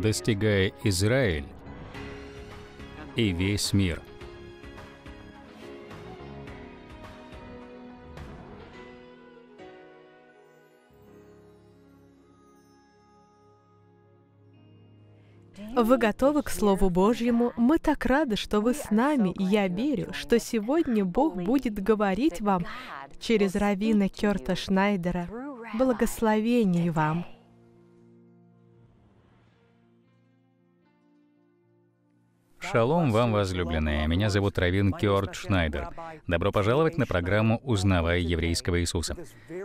достигая Израиль и весь мир. Вы готовы к Слову Божьему? Мы так рады, что вы с нами, я верю, что сегодня Бог будет говорить вам через Равина Керта Шнайдера. Благословений вам! Шалом вам, возлюбленные. Меня зовут Равин Киорд Шнайдер. Добро пожаловать на программу «Узнавая еврейского Иисуса».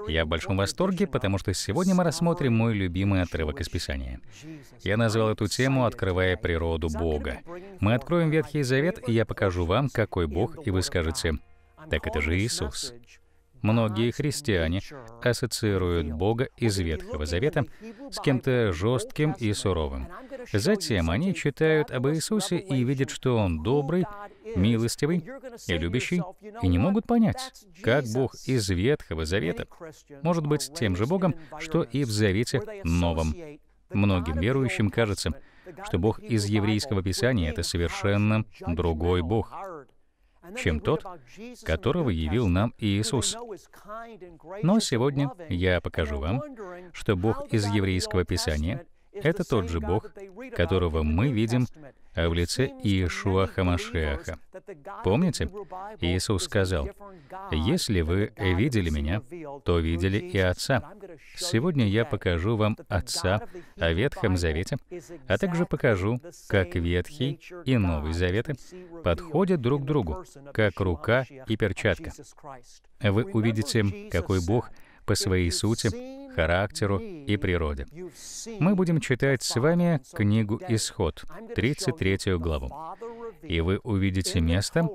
Я в большом восторге, потому что сегодня мы рассмотрим мой любимый отрывок из Писания. Я назвал эту тему «Открывая природу Бога». Мы откроем Ветхий Завет, и я покажу вам, какой Бог, и вы скажете, «Так это же Иисус». Многие христиане ассоциируют Бога из Ветхого Завета с кем-то жестким и суровым. Затем они читают об Иисусе и видят, что Он добрый, милостивый и любящий, и не могут понять, как Бог из Ветхого Завета может быть тем же Богом, что и в Завете Новом. Многим верующим кажется, что Бог из еврейского Писания — это совершенно другой Бог чем тот, которого явил нам Иисус. Но сегодня я покажу вам, что Бог из еврейского Писания — это тот же Бог, которого мы видим а в лице Иешуа Хамашеаха. Помните? Иисус сказал, «Если вы видели Меня, то видели и Отца. Сегодня я покажу вам Отца о Ветхом Завете, а также покажу, как Ветхий и Новый Заветы подходят друг к другу, как рука и перчатка. Вы увидите, какой Бог по своей сути характеру и природе. Мы будем читать с вами книгу «Исход», 33 главу. И вы увидите место,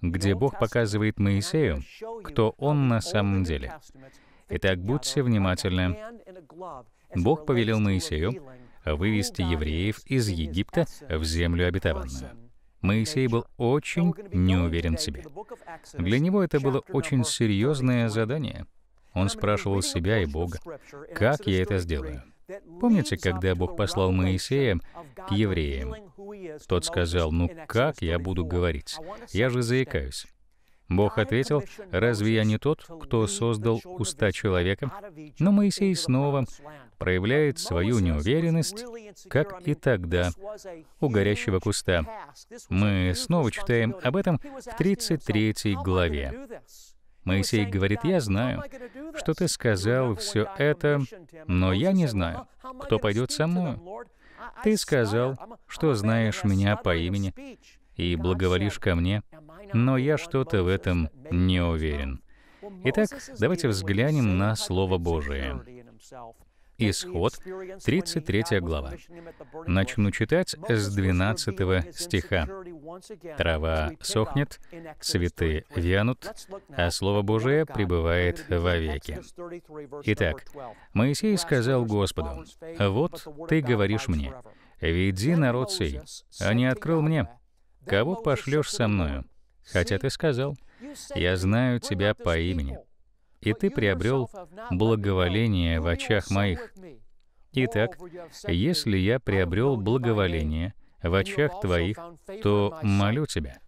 где Бог показывает Моисею, кто он на самом деле. Итак, будьте внимательны. Бог повелел Моисею вывести евреев из Египта в землю обетованную. Моисей был очень неуверен в себе. Для него это было очень серьезное задание — он спрашивал себя и Бога, как я это сделаю? Помните, когда Бог послал Моисея к евреям? Тот сказал, ну как я буду говорить? Я же заикаюсь. Бог ответил, «Разве я не тот, кто создал уста человека?» Но Моисей снова проявляет свою неуверенность, как и тогда у горящего куста. Мы снова читаем об этом в 33 главе. Моисей говорит, «Я знаю, что ты сказал все это, но я не знаю, кто пойдет со мной. Ты сказал, что знаешь меня по имени и благоволишь ко мне, но я что-то в этом не уверен». Итак, давайте взглянем на Слово Божие. Исход, 33 глава. Начну читать с 12 стиха. «Трава сохнет, цветы вянут, а Слово Божие пребывает вовеки». Итак, Моисей сказал Господу, «Вот ты говоришь мне, веди народ сей, а не открыл мне, кого пошлешь со мною, хотя ты сказал, я знаю тебя по имени, и ты приобрел благоволение в очах моих. Итак, если я приобрел благоволение в очах твоих, то молю тебя,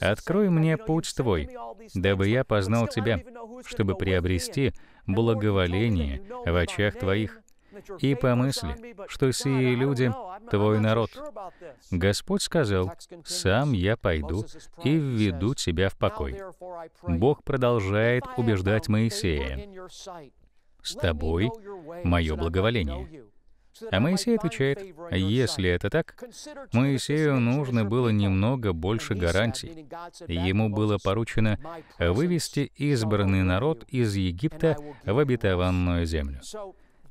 открой мне путь твой, дабы я познал тебя, чтобы приобрести благоволение в очах твоих и помысли, что сие люди — твой народ. Господь сказал, «Сам я пойду и введу тебя в покой». Бог продолжает убеждать Моисея, «С тобой мое благоволение». А Моисей отвечает, если это так, Моисею нужно было немного больше гарантий. Ему было поручено вывести избранный народ из Египта в обетованную землю.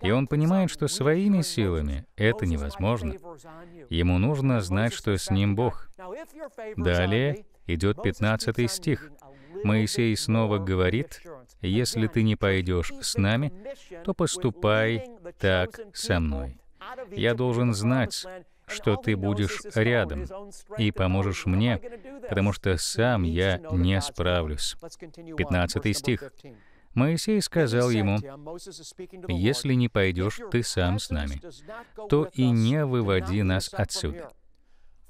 И он понимает, что своими силами это невозможно. Ему нужно знать, что с ним Бог. Далее идет 15 стих. Моисей снова говорит, «Если ты не пойдешь с нами, то поступай так со мной. Я должен знать, что ты будешь рядом и поможешь мне, потому что сам я не справлюсь». 15 стих. Моисей сказал ему, «Если не пойдешь ты сам с нами, то и не выводи нас отсюда.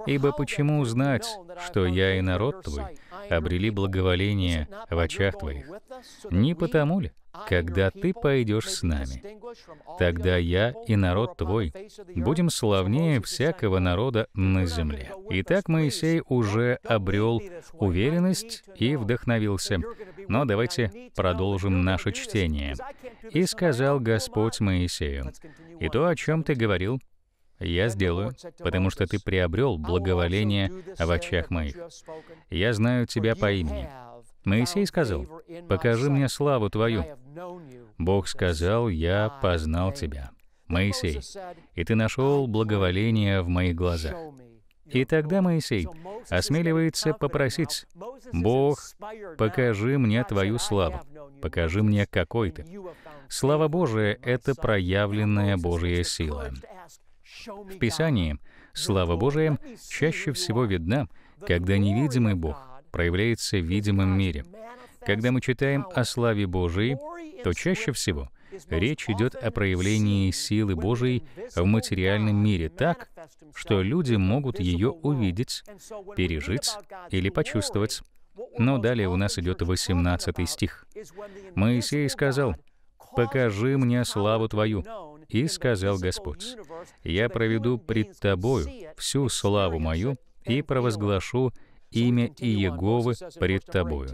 Ибо почему узнать, что я и народ твой обрели благоволение в очах твоих? Не потому ли, когда ты пойдешь с нами? Тогда я и народ твой будем славнее всякого народа на земле. Итак, Моисей уже обрел уверенность и вдохновился. Но давайте продолжим наше чтение. «И сказал Господь Моисею, и то, о чем ты говорил, я сделаю, потому что ты приобрел благоволение в очах моих. Я знаю тебя по имени. Моисей сказал, покажи мне славу твою. Бог сказал, я познал тебя. Моисей, и ты нашел благоволение в моих глазах. И тогда Моисей осмеливается попросить, «Бог, покажи мне Твою славу, покажи мне, какой Ты». Слава Божия — это проявленная Божья сила. В Писании слава Божия чаще всего видна, когда невидимый Бог проявляется в видимом мире. Когда мы читаем о славе Божией, то чаще всего речь идет о проявлении силы Божией в материальном мире так, что люди могут ее увидеть, пережить или почувствовать. Но далее у нас идет 18 стих. «Моисей сказал, «Покажи мне славу Твою». И сказал Господь, «Я проведу пред тобою всю славу мою и провозглашу имя Иеговы пред тобою.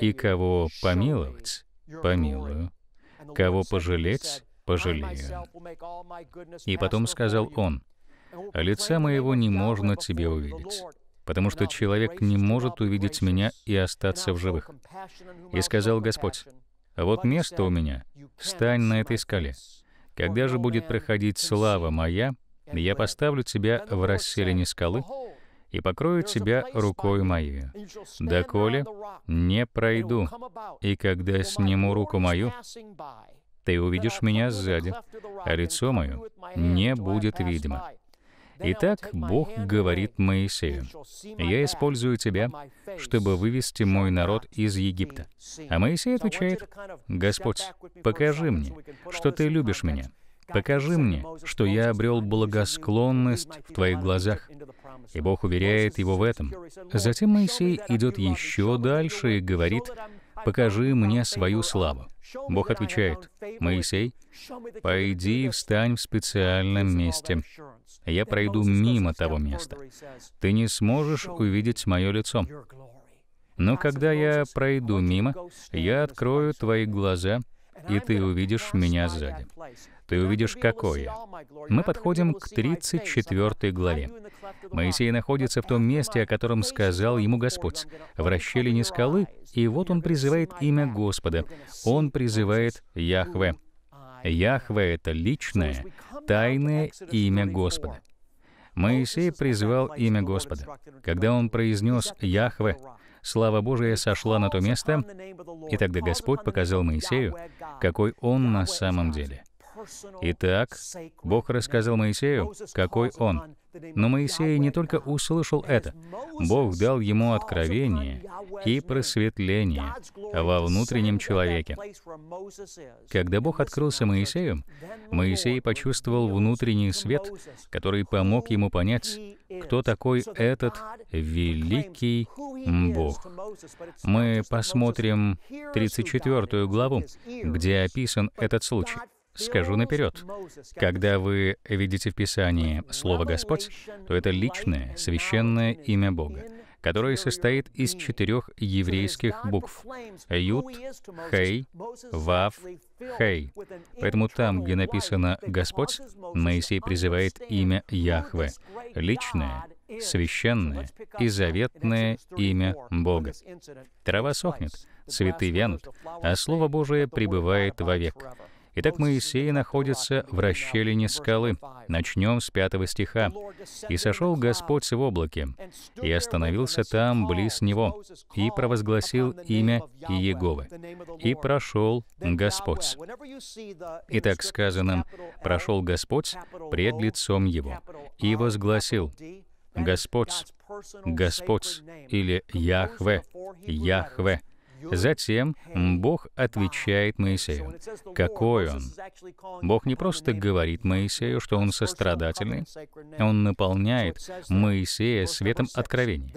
И кого помиловать, помилую, кого пожалеть, пожалею». И потом сказал он, «Лица моего не можно тебе увидеть» потому что человек не может увидеть меня и остаться в живых. И сказал Господь, «Вот место у меня, встань на этой скале, когда же будет проходить слава моя, я поставлю тебя в расселине скалы и покрою тебя рукой моей. Доколе не пройду, и когда сниму руку мою, ты увидишь меня сзади, а лицо мое не будет видимо. Итак, Бог говорит Моисею, «Я использую тебя, чтобы вывести мой народ из Египта». А Моисей отвечает, «Господь, покажи мне, что ты любишь меня, Покажи мне, что я обрел благосклонность в твоих глазах. И Бог уверяет его в этом. Затем Моисей идет еще дальше и говорит, покажи мне свою славу». Бог отвечает, «Моисей, пойди и встань в специальном месте. Я пройду мимо того места. Ты не сможешь увидеть мое лицо. Но когда я пройду мимо, я открою твои глаза, и ты увидишь меня сзади. Ты увидишь, какой я. Мы подходим к 34 главе. Моисей находится в том месте, о котором сказал ему Господь, в расщелине скалы, и вот он призывает имя Господа. Он призывает Яхве. Яхве — это личное, тайное имя Господа. Моисей призвал имя Господа. Когда он произнес «Яхве», слава Божия сошла на то место, и тогда Господь показал Моисею, какой Он на самом деле. Итак, Бог рассказал Моисею, какой Он, но Моисей не только услышал это, Бог дал ему откровение и просветление во внутреннем человеке. Когда Бог открылся Моисею, Моисей почувствовал внутренний свет, который помог ему понять, кто такой этот великий Бог. Мы посмотрим 34 главу, где описан этот случай. Скажу наперед, когда вы видите в Писании слово «Господь», то это личное, священное имя Бога, которое состоит из четырех еврейских букв — Ют, Хей, Вав, Хей. Поэтому там, где написано «Господь», Моисей призывает имя Яхве, личное, священное и заветное имя Бога. Трава сохнет, цветы вянут, а Слово Божие пребывает вовек. Итак, Моисей находится в расщелине скалы. Начнем с пятого стиха. «И сошел Господь в облаке, и остановился там близ него, и провозгласил имя Иеговы, и прошел Господь». Итак, сказано, «Прошел Господь пред лицом его, и возгласил». Господь, Господь или Яхве, Яхве — Затем Бог отвечает Моисею. Какой он? Бог не просто говорит Моисею, что он сострадательный, он наполняет Моисея светом откровений,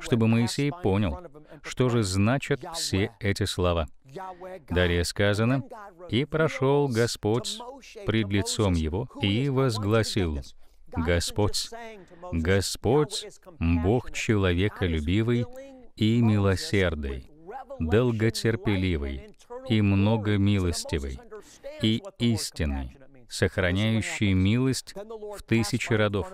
чтобы Моисей понял, что же значат все эти слова. Далее сказано, «И прошел Господь пред лицом его и возгласил, Господь, Господь, Бог человеколюбивый и милосердный, долготерпеливый и многомилостивый и истинный, сохраняющий милость в тысячи родов,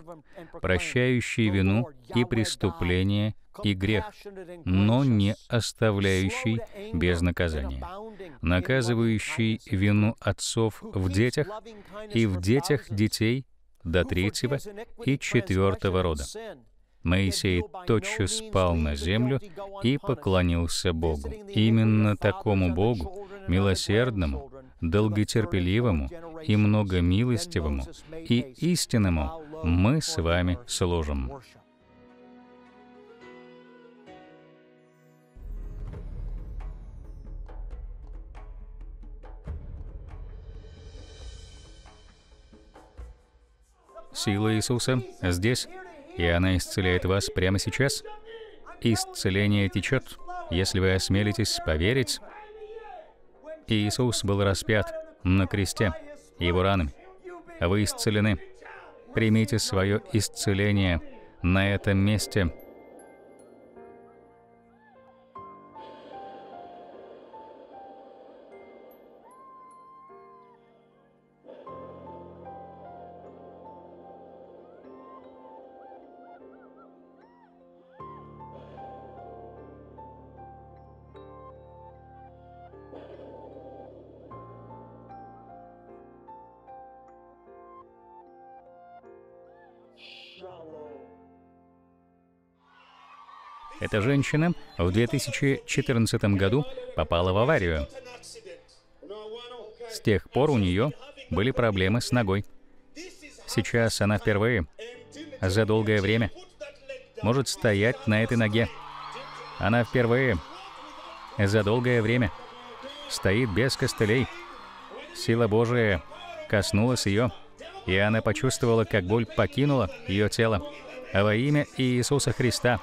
прощающий вину и преступление и грех, но не оставляющий без наказания, наказывающий вину отцов в детях и в детях детей до третьего и четвертого рода, Моисей тотчас спал на землю и поклонился Богу. Именно такому Богу, милосердному, долготерпеливому и многомилостивому и истинному мы с вами служим. Сила Иисуса здесь и она исцеляет вас прямо сейчас. Исцеление течет, если вы осмелитесь поверить. Иисус был распят на кресте, его ранами. Вы исцелены. Примите свое исцеление на этом месте Эта женщина в 2014 году попала в аварию. С тех пор у нее были проблемы с ногой. Сейчас она впервые за долгое время может стоять на этой ноге. Она впервые за долгое время стоит без костылей. Сила Божия коснулась ее, и она почувствовала, как боль покинула ее тело. Во имя Иисуса Христа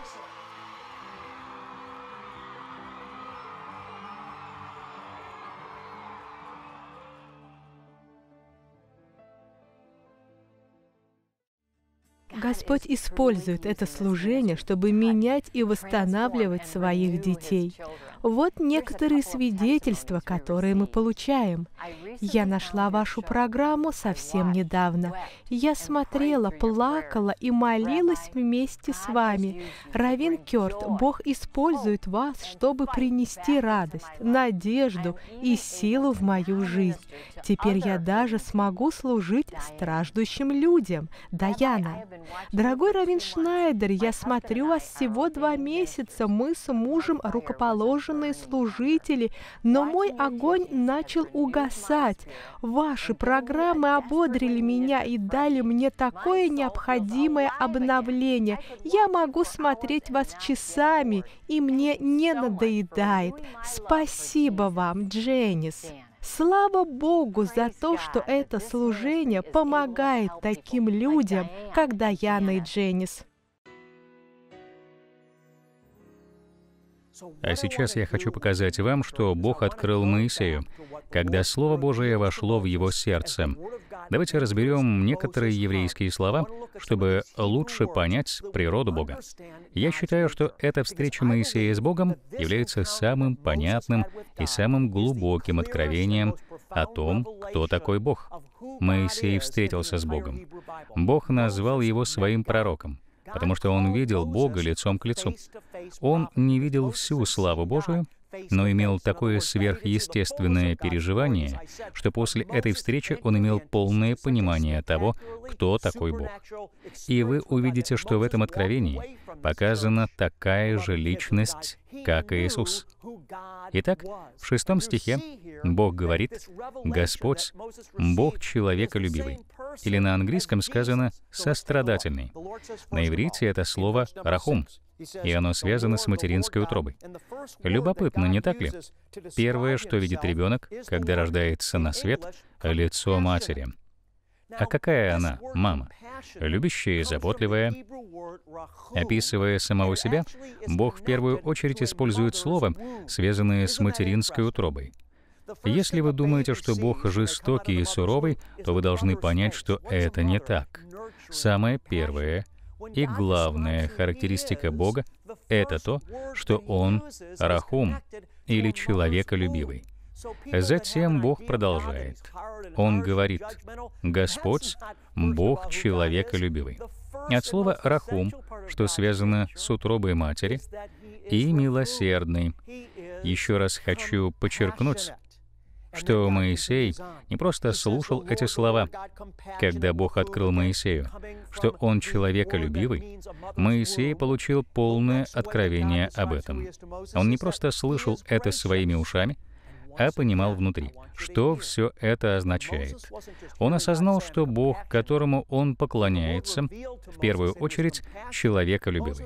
использует это служение, чтобы менять и восстанавливать своих детей. Вот некоторые свидетельства, которые мы получаем. Я нашла вашу программу совсем недавно. Я смотрела, плакала и молилась вместе с вами. Равин Кёрт, Бог использует вас, чтобы принести радость, надежду и силу в мою жизнь. Теперь я даже смогу служить страждущим людям. Даяна. Дорогой Равеншнайдер, я смотрю, вас всего два месяца. Мы с мужем рукоположенные служители, но мой огонь начал угасать. Ваши программы ободрили меня и дали мне такое необходимое обновление. Я могу смотреть вас часами, и мне не надоедает. Спасибо вам, Дженнис. Слава Богу за то, что это служение помогает таким людям, как Даяна и Дженнис. А сейчас я хочу показать вам, что Бог открыл Моисею, когда Слово Божие вошло в его сердце. Давайте разберем некоторые еврейские слова, чтобы лучше понять природу Бога. Я считаю, что эта встреча Моисея с Богом является самым понятным и самым глубоким откровением о том, кто такой Бог. Моисей встретился с Богом. Бог назвал его своим пророком потому что он видел Бога лицом к лицу. Он не видел всю славу Божию, но имел такое сверхъестественное переживание, что после этой встречи он имел полное понимание того, кто такой Бог. И вы увидите, что в этом откровении показана такая же личность, как и Иисус. Итак, в шестом стихе Бог говорит, «Господь, Бог человеколюбивый» или на английском сказано «сострадательный». На иврите это слово «рахум», и оно связано с материнской утробой. Любопытно, не так ли? Первое, что видит ребенок, когда рождается на свет, — лицо матери. А какая она, мама? Любящая и заботливая. Описывая самого себя, Бог в первую очередь использует слово, связанное с материнской утробой — если вы думаете, что Бог жестокий и суровый, то вы должны понять, что это не так. Самое первое и главная характеристика Бога — это то, что Он — рахум, или человеколюбивый. Затем Бог продолжает. Он говорит, «Господь — Бог человеколюбивый». От слова «рахум», что связано с утробой матери, и «милосердный». Еще раз хочу подчеркнуть, что Моисей не просто слушал эти слова, когда Бог открыл Моисею, что он человеколюбивый, Моисей получил полное откровение об этом. Он не просто слышал это своими ушами, а понимал внутри, что все это означает. Он осознал, что Бог, которому он поклоняется, в первую очередь, человеколюбивый.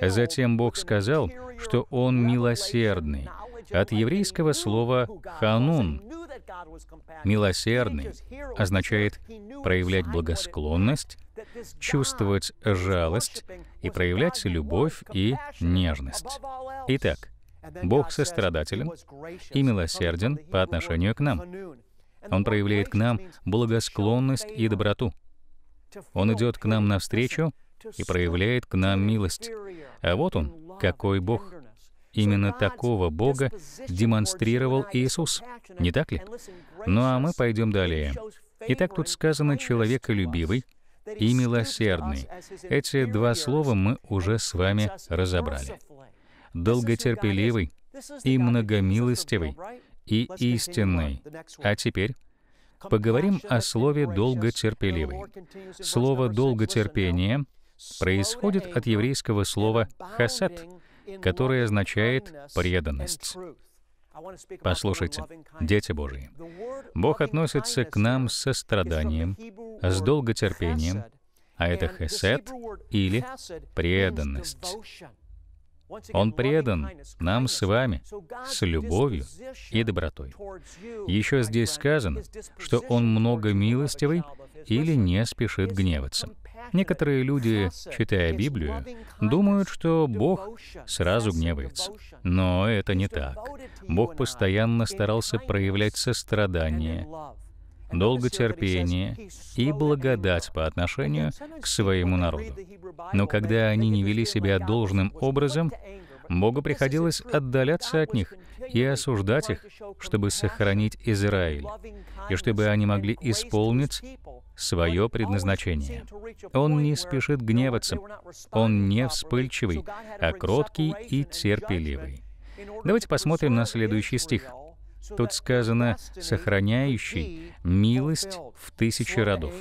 Затем Бог сказал, что он милосердный, от еврейского слова «ханун». «Милосердный» означает проявлять благосклонность, чувствовать жалость и проявлять любовь и нежность. Итак, Бог сострадателен и милосерден по отношению к нам. Он проявляет к нам благосклонность и доброту. Он идет к нам навстречу и проявляет к нам милость. А вот он, какой Бог. Именно такого Бога демонстрировал Иисус, не так ли? Ну а мы пойдем далее. Итак, тут сказано «человеколюбивый» и «милосердный». Эти два слова мы уже с вами разобрали. «Долготерпеливый» и «многомилостивый» и «истинный». А теперь поговорим о слове «долготерпеливый». Слово «долготерпение» происходит от еврейского слова «хасад», которое означает преданность. Послушайте, дети Божии, Бог относится к нам с состраданием, с долготерпением, а это хесед или преданность. Он предан нам с вами, с любовью и добротой. Еще здесь сказано, что Он много милостивый или не спешит гневаться. Некоторые люди, читая Библию, думают, что Бог сразу гневается. Но это не так. Бог постоянно старался проявлять сострадание, долготерпение и благодать по отношению к своему народу. Но когда они не вели себя должным образом, Богу приходилось отдаляться от них и осуждать их, чтобы сохранить Израиль, и чтобы они могли исполнить свое предназначение. Он не спешит гневаться, он не вспыльчивый, а кроткий и терпеливый. Давайте посмотрим на следующий стих. Тут сказано «сохраняющий милость в тысячи родов,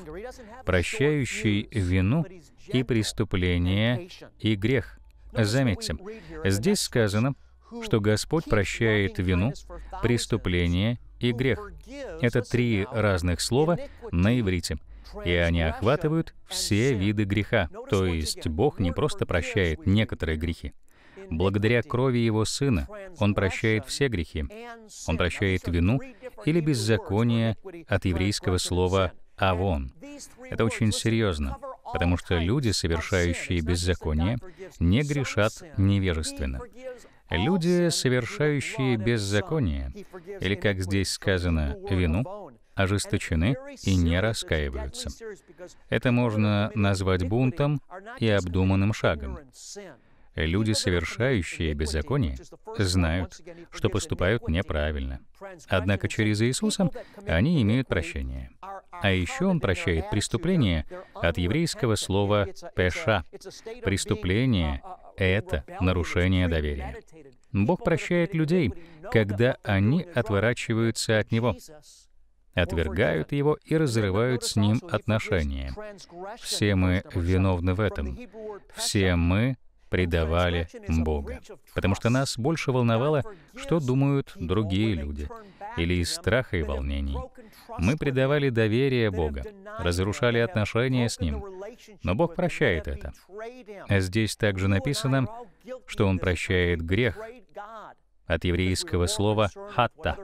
прощающий вину и преступление и грех, Заметьте, здесь сказано, что Господь прощает вину, преступление и грех. Это три разных слова на иврите, и они охватывают все виды греха. То есть Бог не просто прощает некоторые грехи. Благодаря крови Его Сына Он прощает все грехи. Он прощает вину или беззаконие от еврейского слова «авон». Это очень серьезно потому что люди, совершающие беззаконие, не грешат невежественно. Люди, совершающие беззаконие, или, как здесь сказано, вину, ожесточены и не раскаиваются. Это можно назвать бунтом и обдуманным шагом. Люди, совершающие беззаконие, знают, что поступают неправильно. Однако через Иисуса они имеют прощение. А еще Он прощает преступление от еврейского слова «пеша». Преступление — это нарушение доверия. Бог прощает людей, когда они отворачиваются от Него отвергают его и разрывают с ним отношения. Все мы виновны в этом. Все мы предавали Бога. Потому что нас больше волновало, что думают другие люди, или из страха и волнений. Мы предавали доверие Бога, разрушали отношения с Ним. Но Бог прощает это. А здесь также написано, что Он прощает грех от еврейского слова «хатта»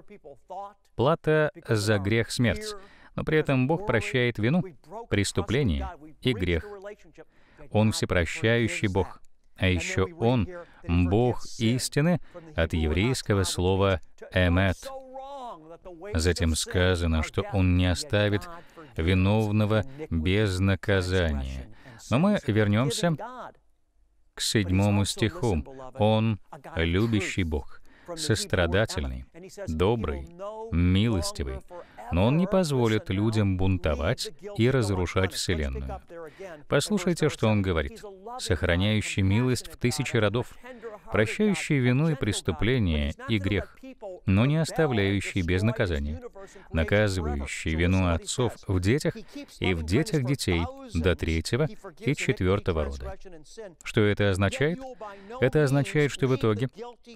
— плата за грех смерть. Но при этом Бог прощает вину, преступление и грех. Он всепрощающий Бог — а еще Он — Бог истины от еврейского слова «эмет». Затем сказано, что Он не оставит виновного без наказания. Но мы вернемся к седьмому стиху. Он — любящий Бог, сострадательный, добрый, милостивый, но он не позволит людям бунтовать и разрушать Вселенную. Послушайте, что он говорит. «Сохраняющий милость в тысячи родов, прощающий вину и преступление и грех, но не оставляющий без наказания, наказывающий вину отцов в детях и в детях детей до третьего и четвертого рода. Что это означает? Это означает, что в итоге,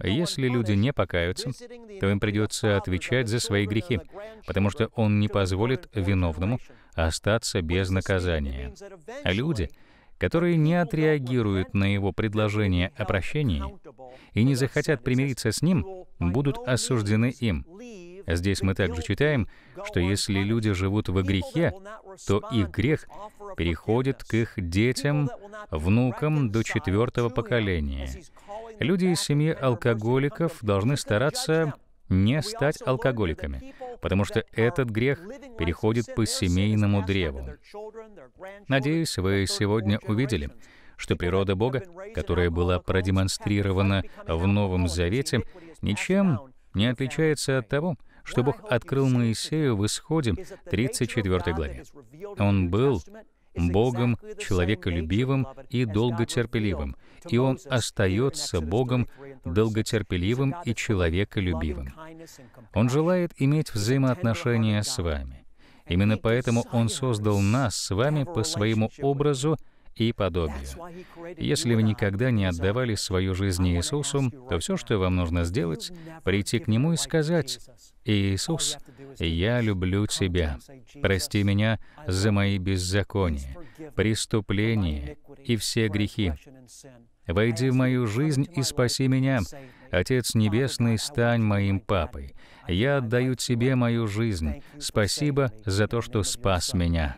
если люди не покаются, то им придется отвечать за свои грехи, потому что он не позволит виновному остаться без наказания. А люди — которые не отреагируют на его предложение о прощении и не захотят примириться с ним, будут осуждены им. Здесь мы также читаем, что если люди живут в грехе, то их грех переходит к их детям, внукам до четвертого поколения. Люди из семьи алкоголиков должны стараться не стать алкоголиками, потому что этот грех переходит по семейному древу. Надеюсь, вы сегодня увидели, что природа Бога, которая была продемонстрирована в Новом Завете, ничем не отличается от того, что Бог открыл Моисею в Исходе 34 главе. Он был Богом, человеколюбивым и долготерпеливым, и Он остается Богом, долготерпеливым и человеколюбивым. Он желает иметь взаимоотношения с вами. Именно поэтому Он создал нас с вами по своему образу и подобие. Если вы никогда не отдавали свою жизнь Иисусу, то все, что вам нужно сделать, прийти к Нему и сказать, «Иисус, я люблю Тебя. Прости меня за мои беззакония, преступления и все грехи. Войди в мою жизнь и спаси меня. Отец Небесный, стань моим папой. Я отдаю Тебе мою жизнь. Спасибо за то, что спас меня».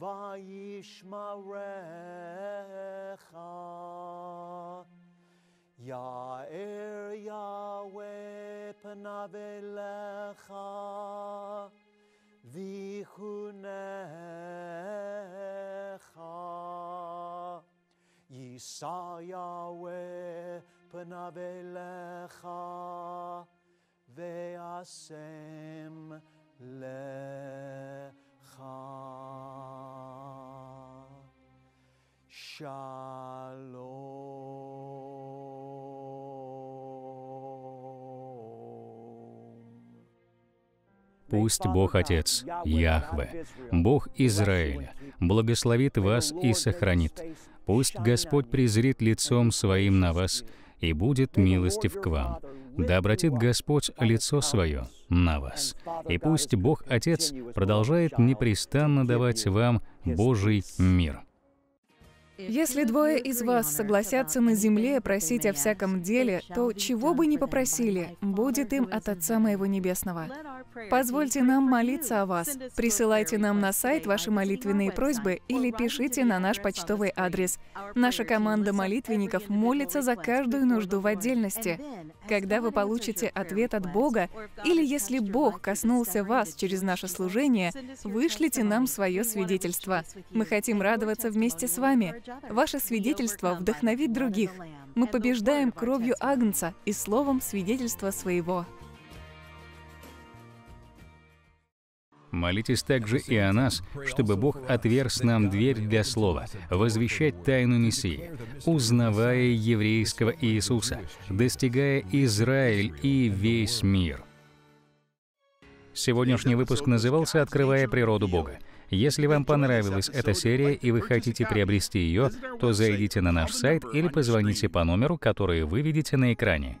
Vaishma Vaishmarecha. Ya'er Yahweh Panavelecha. Vihunecha. Yisa Yahweh Panavelecha. Ve'asem le'cha. Пусть Бог Отец, Яхве, Бог Израиля, благословит вас и сохранит. Пусть Господь презрит лицом своим на вас и будет милостив к вам да обратит Господь лицо свое на вас. И пусть Бог Отец продолжает непрестанно давать вам Божий мир. Если двое из вас согласятся на земле просить о всяком деле, то чего бы ни попросили, будет им от Отца Моего Небесного. Позвольте нам молиться о вас. Присылайте нам на сайт ваши молитвенные просьбы или пишите на наш почтовый адрес. Наша команда молитвенников молится за каждую нужду в отдельности. Когда вы получите ответ от Бога, или если Бог коснулся вас через наше служение, вышлите нам свое свидетельство. Мы хотим радоваться вместе с вами. Ваше свидетельство вдохновит других. Мы побеждаем кровью Агнца и словом свидетельства своего. Молитесь также и о нас, чтобы Бог отверз нам дверь для слова, возвещать тайну Мессии, узнавая еврейского Иисуса, достигая Израиль и весь мир. Сегодняшний выпуск назывался «Открывая природу Бога». Если вам понравилась эта серия и вы хотите приобрести ее, то зайдите на наш сайт или позвоните по номеру, который вы видите на экране.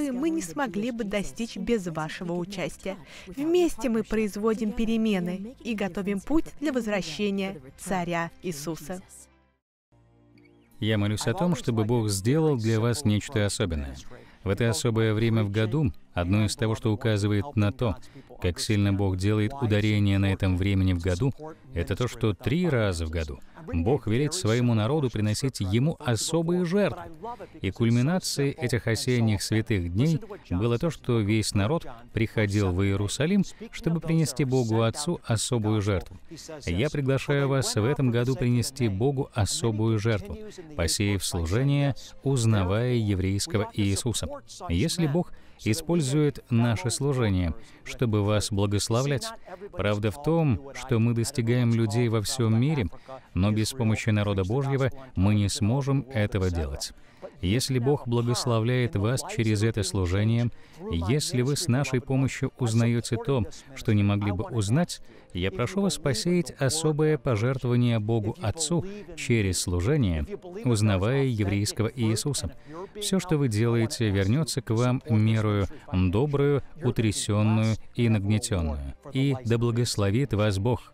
которые мы не смогли бы достичь без вашего участия. Вместе мы производим перемены и готовим путь для возвращения Царя Иисуса. Я молюсь о том, чтобы Бог сделал для вас нечто особенное. В это особое время в году Одно из того, что указывает на то, как сильно Бог делает ударение на этом времени в году, это то, что три раза в году Бог велит своему народу приносить Ему особые жертвы. И кульминацией этих осенних святых дней было то, что весь народ приходил в Иерусалим, чтобы принести Богу Отцу особую жертву. Я приглашаю вас в этом году принести Богу особую жертву, посеяв служение, узнавая еврейского Иисуса. Если Бог использует наше служение, чтобы вас благословлять. Правда в том, что мы достигаем людей во всем мире, но без помощи народа Божьего мы не сможем этого делать. Если Бог благословляет вас через это служение, если вы с нашей помощью узнаете то, что не могли бы узнать, я прошу вас посеять особое пожертвование Богу Отцу через служение, узнавая еврейского Иисуса. Все, что вы делаете, вернется к вам мерою добрую, утрясенную и нагнетенную. И да благословит вас Бог.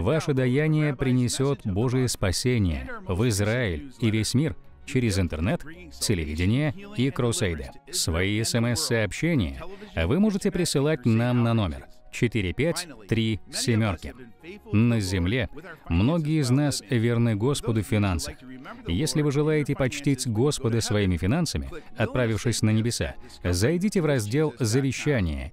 Ваше даяние принесет Божие спасение в Израиль и весь мир через интернет, телевидение и кроссейды. Свои смс-сообщения вы можете присылать нам на номер 4-5-3 семерки. На земле многие из нас верны Господу в финансах. Если вы желаете почтить Господа своими финансами, отправившись на небеса, зайдите в раздел «Завещание»